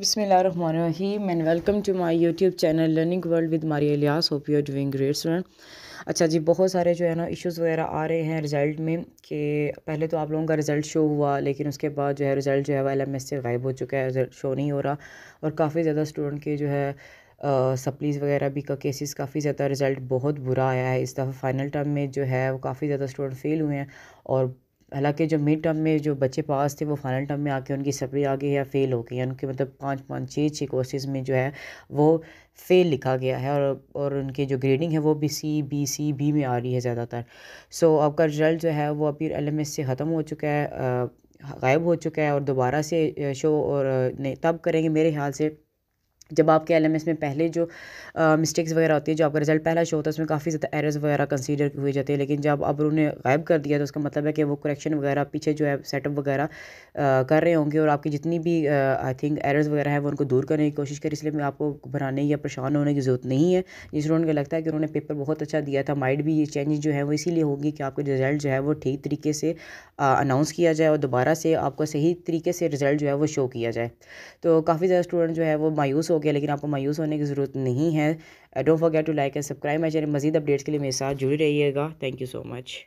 बिसमीम and welcome to my YouTube channel learning world with Mari Ilyas hope you are doing great student अच्छा जी बहुत सारे जो है ना इश्यूज़ वगैरह आ रहे हैं रिज़ल्ट में कि पहले तो आप लोगों का रिज़ल्ट शो हुआ लेकिन उसके बाद जो है रिज़ल्ट जो है एल एम एस से गायब हो चुका है रिज़ल्ट शो नहीं हो रहा और काफ़ी ज़्यादा स्टूडेंट के जो है सप्लीज़ वगैरह भी का केसेस काफ़ी ज़्यादा रिज़ल्ट बहुत बुरा आया है इस दफ़ा फाइनल टर्म में जो है वो काफ़ी ज़्यादा स्टूडेंट फेल हुए हैं और हालांकि जो मिड टर्म में जो बच्चे पास थे वो फाइनल टर्म में आके उनकी सप्ली आ गई या फेल हो गई उनके मतलब पाँच पाँच छः छः कोर्सेज़ में जो है वो फेल लिखा गया है और और उनकी जो ग्रेडिंग है वो भी सी बी सी बी में आ रही है ज़्यादातर सो आपका रिजल्ट जो है वो अभी एल से ख़त्म हो चुका है गायब हो चुका है और दोबारा से शो और तब करेंगे मेरे ख्याल से जब आपके एल में पहले जो मिस्टेक्स वगैरह होती है जो आपका रिजल्ट पहला शो होता है उसमें काफ़ी ज़्यादा एरर्स वगैरह कंसीडर हुए जाते हैं लेकिन जब अब उन्होंने गायब कर दिया तो उसका मतलब है कि वो करेक्शन वगैरह पीछे जो है सेटअप वगैरह कर रहे होंगे और आपकी जितनी भी आई थिंक एरर्स वगैरह है वो उनको दूर करने की कोशिश करें इसलिए मैं आपको घबराने या परेशान होने की ज़रूरत नहीं है जिसमें उनको लगता है कि उन्होंने पेपर बहुत अच्छा दिया था माइंड भी ये चेंजेस जो है वो इसीलिए होगी कि आपके रिजल्ट जो है वो ठीक तरीके से अनाउंस किया जाए और दोबारा से आपको सही तरीके से रिजल्ट जो है वो शो किया जाए तो काफ़ी ज़्यादा स्टूडेंट जो है वो मायूस हो गया लेकिन आपको मायूस होने की ज़रूरत नहीं है don't forget to like and subscribe my channel मजीद अपडेट्स के लिए मेरे साथ जुड़ी रहिएगा थैंक यू सो मच